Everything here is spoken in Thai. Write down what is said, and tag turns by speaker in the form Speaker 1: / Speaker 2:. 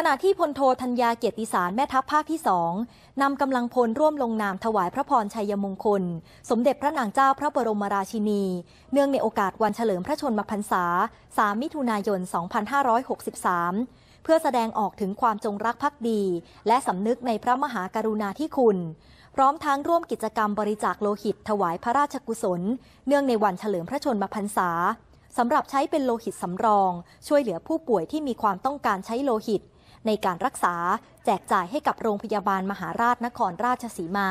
Speaker 1: ขณะที่พลโทธัญญาเกียรติสารแม่ทัพภาคที่สองนำกำลังพลร่วมลงนามถวายพระพรชัยมงคล สมเด็จพระนางเจ้าพระบรมราชินี เนื่องในโอกาสวันเฉลิมพระชนมพรรษา 3 มิถุนายน 2563 เพื่อแสดงออกถึงความจงรักภักดี และสำนึกในพระมหากรุณาธิคุณพร้อมทั้งร่วมกิจกรรมบริจาคโลหิตถวายพระราชกุศล เนื่องในวันเฉลิมพระชนมพรรษาสำหรับใช้เป็นโลหิตสำรอง ช่วยเหลือผู้ป่วยที่มีความต้องการใช้โลหิตในการรักษาแจกจ่ายให้กับโรงพยาบาลมหาราชนครราชสีมา